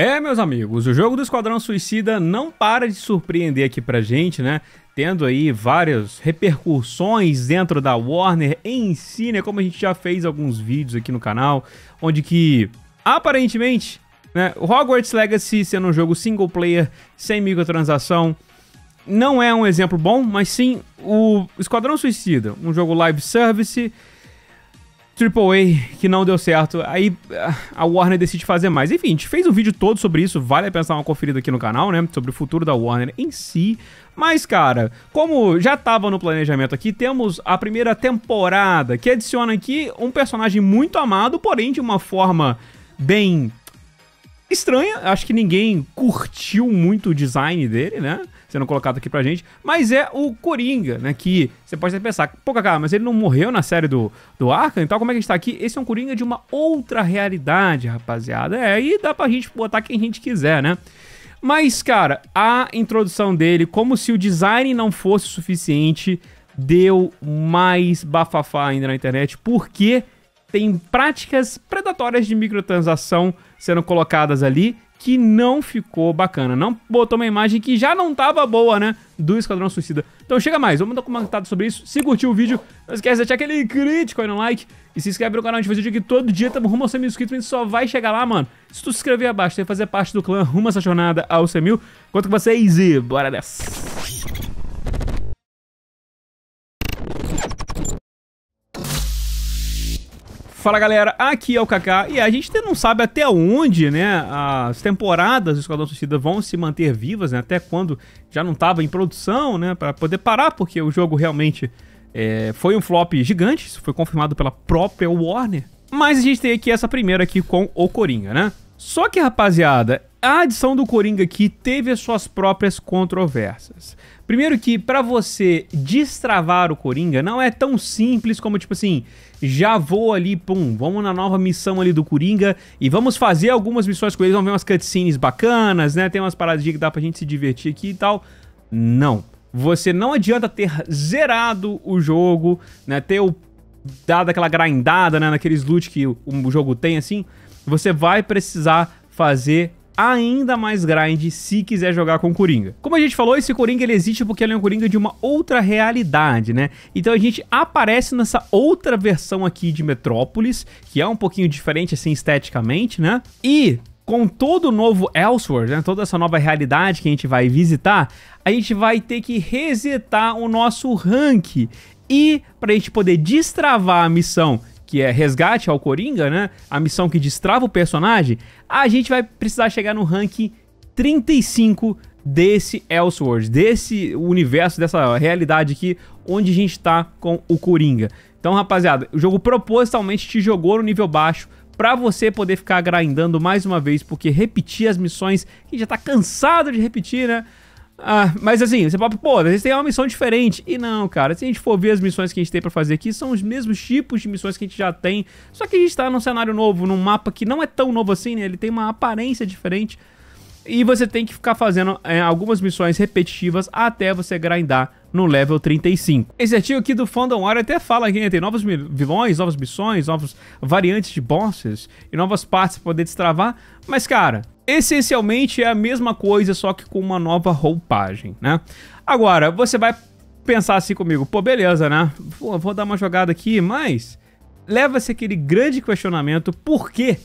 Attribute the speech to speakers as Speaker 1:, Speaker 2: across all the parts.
Speaker 1: É, meus amigos, o jogo do Esquadrão Suicida não para de surpreender aqui pra gente, né? Tendo aí várias repercussões dentro da Warner em si, né? Como a gente já fez alguns vídeos aqui no canal, onde que aparentemente, né? Hogwarts Legacy sendo um jogo single player, sem microtransação, não é um exemplo bom, mas sim o Esquadrão Suicida, um jogo live service AAA que não deu certo. Aí a Warner decide fazer mais. Enfim, a gente fez um vídeo todo sobre isso, vale a pena dar uma conferida aqui no canal, né? Sobre o futuro da Warner em si. Mas, cara, como já estava no planejamento aqui, temos a primeira temporada, que adiciona aqui um personagem muito amado, porém de uma forma bem estranha, acho que ninguém curtiu muito o design dele, né? Sendo colocado aqui pra gente, mas é o Coringa, né? Que você pode até pensar, pô, cara mas ele não morreu na série do, do Arkham então como é que a gente tá aqui? Esse é um Coringa de uma outra realidade, rapaziada. É, aí dá pra gente botar quem a gente quiser, né? Mas, cara, a introdução dele, como se o design não fosse o suficiente, deu mais bafafá ainda na internet, porque tem práticas predatórias de microtransação sendo colocadas ali que não ficou bacana. Não botou uma imagem que já não tava boa, né? Do Esquadrão Suicida. Então chega mais, vamos dar um comentado sobre isso. Se curtiu o vídeo, não esquece de deixar aquele crítico aí no like. E se inscreve no canal, a gente faz vídeo aqui todo dia. Tamo rumo aos 100 mil inscritos, a gente só vai chegar lá, mano. Se tu se inscrever abaixo, tem que fazer parte do clã, rumo essa jornada aos 100 mil. Conto com vocês e bora dessa! Fala galera, aqui é o Kaká e a gente não sabe até onde né, as temporadas do Esquadrão Suicida vão se manter vivas, né, até quando já não estava em produção, né, para poder parar, porque o jogo realmente é, foi um flop gigante, isso foi confirmado pela própria Warner. Mas a gente tem aqui essa primeira aqui com o Coringa, né? Só que, rapaziada, a adição do Coringa aqui teve as suas próprias controvérsias. Primeiro que para você destravar o Coringa não é tão simples como tipo assim, já vou ali, pum, vamos na nova missão ali do Coringa e vamos fazer algumas missões com eles, vamos ver umas cutscenes bacanas, né? Tem umas paradinhas que dá pra gente se divertir aqui e tal. Não. Você não adianta ter zerado o jogo, né? Ter o dado aquela grindada, né, naqueles loot que o jogo tem assim, você vai precisar fazer ainda mais grind se quiser jogar com o Coringa. Como a gente falou, esse Coringa ele existe porque ele é um Coringa de uma outra realidade, né? Então a gente aparece nessa outra versão aqui de Metrópolis, que é um pouquinho diferente assim esteticamente, né? E com todo o novo Elsewhere, né, toda essa nova realidade que a gente vai visitar, a gente vai ter que resetar o nosso rank. E para a gente poder destravar a missão que é resgate ao Coringa, né? A missão que destrava o personagem, a gente vai precisar chegar no rank 35 desse Elseworlds, desse universo, dessa realidade aqui, onde a gente tá com o Coringa. Então, rapaziada, o jogo propositalmente te jogou no nível baixo para você poder ficar grindando mais uma vez, porque repetir as missões, que já tá cansado de repetir, né? Ah, mas assim, você fala, pô, vezes tem uma missão diferente. E não, cara, se a gente for ver as missões que a gente tem para fazer aqui, são os mesmos tipos de missões que a gente já tem. Só que a gente tá num cenário novo, num mapa que não é tão novo assim, né? Ele tem uma aparência diferente. E você tem que ficar fazendo é, algumas missões repetitivas até você grindar no level 35. Esse artigo aqui do Fandom War até fala que né, tem novos vilões, novas missões, novas variantes de bosses e novas partes para poder destravar. Mas, cara, essencialmente é a mesma coisa, só que com uma nova roupagem, né? Agora, você vai pensar assim comigo, pô, beleza, né? Pô, vou dar uma jogada aqui, mas leva-se aquele grande questionamento, por que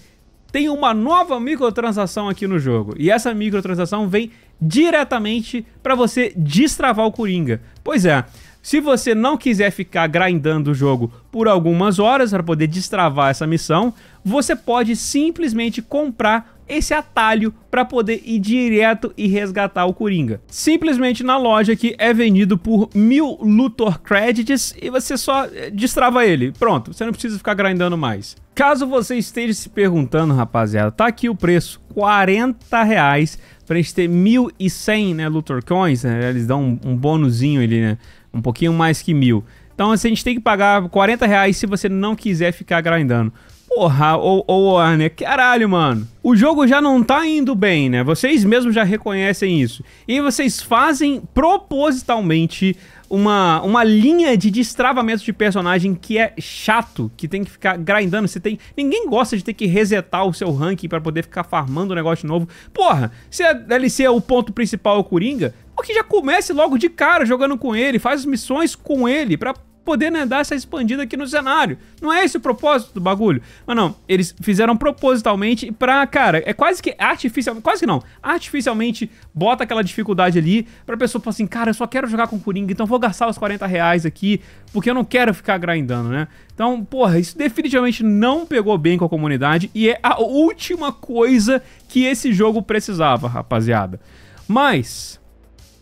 Speaker 1: tem uma nova microtransação aqui no jogo? E essa microtransação vem diretamente para você destravar o Coringa. Pois é, se você não quiser ficar grindando o jogo por algumas horas para poder destravar essa missão, você pode simplesmente comprar esse atalho para poder ir direto e resgatar o Coringa. Simplesmente na loja que é vendido por mil Luthor Credits e você só eh, destrava ele. Pronto, você não precisa ficar grindando mais. Caso você esteja se perguntando, rapaziada, tá aqui o preço, 40 reais pra gente ter 1.100 né, Luthor Coins, né, eles dão um, um bônusinho ali, né, um pouquinho mais que mil. Então assim, a gente tem que pagar 40 reais se você não quiser ficar grindando. Porra, ô, ô Warner, caralho, mano. O jogo já não tá indo bem, né? Vocês mesmos já reconhecem isso. E vocês fazem propositalmente uma, uma linha de destravamento de personagem que é chato, que tem que ficar grindando. Você tem. Ninguém gosta de ter que resetar o seu ranking para poder ficar farmando um negócio novo. Porra, se a DLC é o ponto principal é o Coringa, que já comece logo de cara jogando com ele, faz missões com ele, pra poder né, dar essa expandida aqui no cenário. Não é esse o propósito do bagulho. Mas não, eles fizeram propositalmente pra, cara, é quase que artificialmente, quase que não, artificialmente bota aquela dificuldade ali pra pessoa falar assim, cara, eu só quero jogar com Coringa, então vou gastar os 40 reais aqui, porque eu não quero ficar grindando, né? Então, porra, isso definitivamente não pegou bem com a comunidade e é a última coisa que esse jogo precisava, rapaziada. Mas,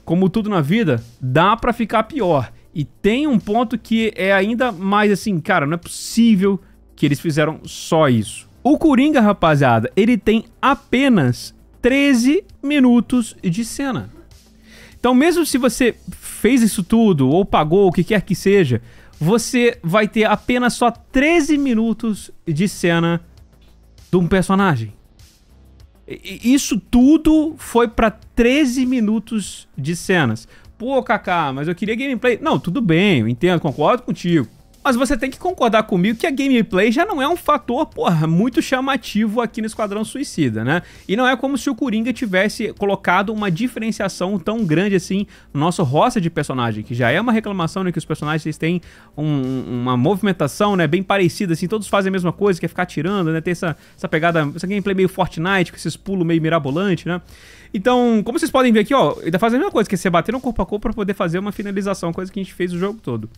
Speaker 1: como tudo na vida, dá pra ficar pior. E tem um ponto que é ainda mais assim, cara, não é possível que eles fizeram só isso. O Coringa, rapaziada, ele tem apenas 13 minutos de cena. Então, mesmo se você fez isso tudo, ou pagou, o que quer que seja, você vai ter apenas só 13 minutos de cena de um personagem. Isso tudo foi para 13 minutos de cenas pô, Kaká, mas eu queria gameplay. Não, tudo bem, eu entendo, concordo contigo. Mas você tem que concordar comigo que a gameplay já não é um fator, porra, muito chamativo aqui no Esquadrão Suicida, né? E não é como se o Coringa tivesse colocado uma diferenciação tão grande assim no nosso roça de personagem, que já é uma reclamação, né? Que os personagens têm um, uma movimentação, né? Bem parecida, assim, todos fazem a mesma coisa, que é ficar atirando, né? Tem essa, essa pegada, essa gameplay meio Fortnite, com esses pulos meio mirabolante, né? Então, como vocês podem ver aqui, ó, ainda faz a mesma coisa, que é você bater no corpo a corpo pra poder fazer uma finalização, coisa que a gente fez o jogo todo.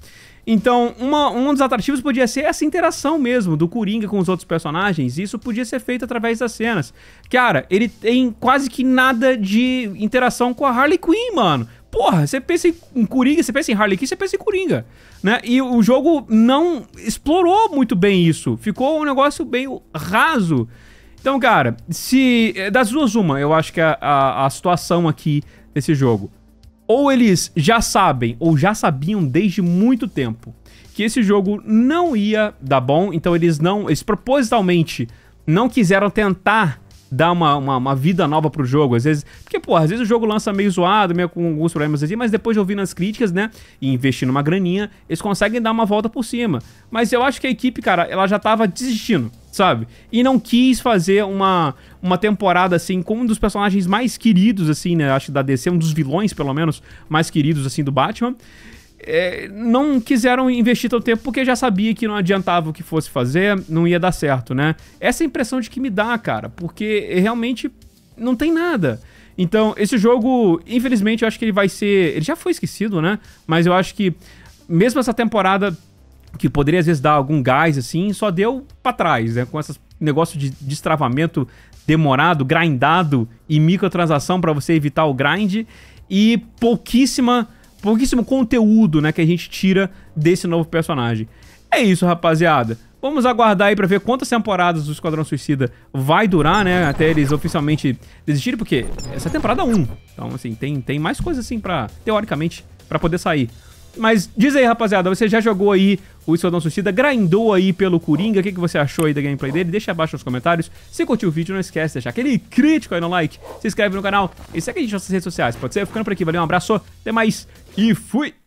Speaker 1: Então, uma, um dos atrativos podia ser essa interação mesmo do Coringa com os outros personagens. Isso podia ser feito através das cenas. Cara, ele tem quase que nada de interação com a Harley Quinn, mano. Porra, você pensa em Coringa, você pensa em Harley Quinn, você pensa em Coringa, né? E o jogo não explorou muito bem isso. Ficou um negócio meio raso. Então, cara, se é, das duas uma, eu acho que a, a, a situação aqui desse jogo ou eles já sabem, ou já sabiam desde muito tempo, que esse jogo não ia dar bom, então eles não, eles propositalmente não quiseram tentar dar uma, uma, uma, vida nova pro jogo, às vezes, porque, pô, às vezes o jogo lança meio zoado, meio com alguns problemas assim, mas depois de ouvir nas críticas, né, e investindo uma graninha, eles conseguem dar uma volta por cima, mas eu acho que a equipe, cara, ela já tava desistindo, sabe? E não quis fazer uma, uma temporada, assim, com um dos personagens mais queridos, assim, né? Acho da DC, um dos vilões, pelo menos, mais queridos, assim, do Batman. É, não quiseram investir tanto tempo porque já sabia que não adiantava o que fosse fazer, não ia dar certo, né? Essa é a impressão de que me dá, cara, porque realmente não tem nada. Então, esse jogo, infelizmente, eu acho que ele vai ser. Ele já foi esquecido, né? Mas eu acho que, mesmo essa temporada que poderia às vezes dar algum gás assim, só deu para trás, né? Com esses negócio de destravamento demorado, grindado e microtransação para você evitar o grind e pouquíssima, pouquíssimo conteúdo, né, que a gente tira desse novo personagem. É isso, rapaziada. Vamos aguardar aí para ver quantas temporadas o Esquadrão Suicida vai durar, né? Até eles oficialmente desistirem, porque essa é a temporada 1. Então, assim, tem, tem mais coisa assim para teoricamente para poder sair. Mas diz aí, rapaziada, você já jogou aí o Esquadrão Suicida, grindou aí pelo Coringa, o que, que você achou aí da gameplay dele? Deixa abaixo nos comentários. Se curtiu o vídeo, não esquece de deixar aquele crítico aí no like, se inscreve no canal e segue a gente nas nossas redes sociais, pode ser? Ficando por aqui, valeu, um abraço, até mais e fui!